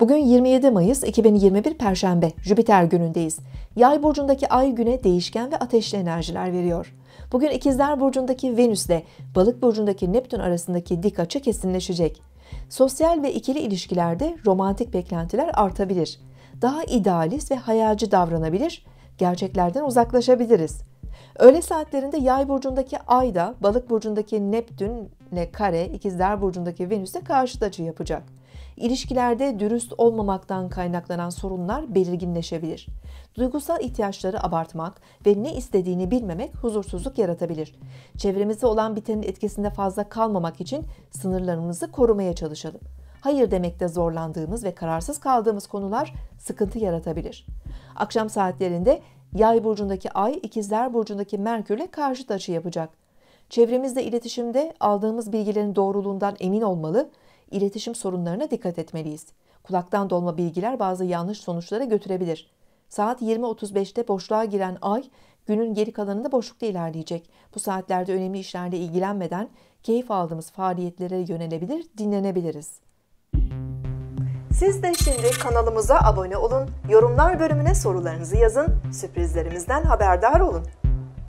Bugün 27 Mayıs 2021 Perşembe, Jüpiter günündeyiz. Yay burcundaki ay güne değişken ve ateşli enerjiler veriyor. Bugün ikizler burcundaki Venüs ile Balık burcundaki Neptün arasındaki dik açı kesinleşecek. Sosyal ve ikili ilişkilerde romantik beklentiler artabilir. Daha idealist ve hayalci davranabilir, gerçeklerden uzaklaşabiliriz. Öğle saatlerinde Yay burcundaki Ay da Balık burcundaki Neptün ile kare, ikizler burcundaki Venüs'e karşıt açı yapacak ilişkilerde dürüst olmamaktan kaynaklanan sorunlar belirginleşebilir. Duygusal ihtiyaçları abartmak ve ne istediğini bilmemek huzursuzluk yaratabilir. Çevremizde olan bitenin etkisinde fazla kalmamak için sınırlarımızı korumaya çalışalım. Hayır demekte zorlandığımız ve kararsız kaldığımız konular sıkıntı yaratabilir. Akşam saatlerinde Yay burcundaki Ay, İkizler burcundaki Merkürle karşı açı yapacak. Çevremizde iletişimde aldığımız bilgilerin doğruluğundan emin olmalı iletişim sorunlarına dikkat etmeliyiz. Kulaktan dolma bilgiler bazı yanlış sonuçlara götürebilir. Saat 20.35'te boşluğa giren ay günün geri kalanında boşlukta ilerleyecek. Bu saatlerde önemli işlerle ilgilenmeden keyif aldığımız faaliyetlere yönelebilir, dinlenebiliriz. Siz de şimdi kanalımıza abone olun, yorumlar bölümüne sorularınızı yazın, sürprizlerimizden haberdar olun.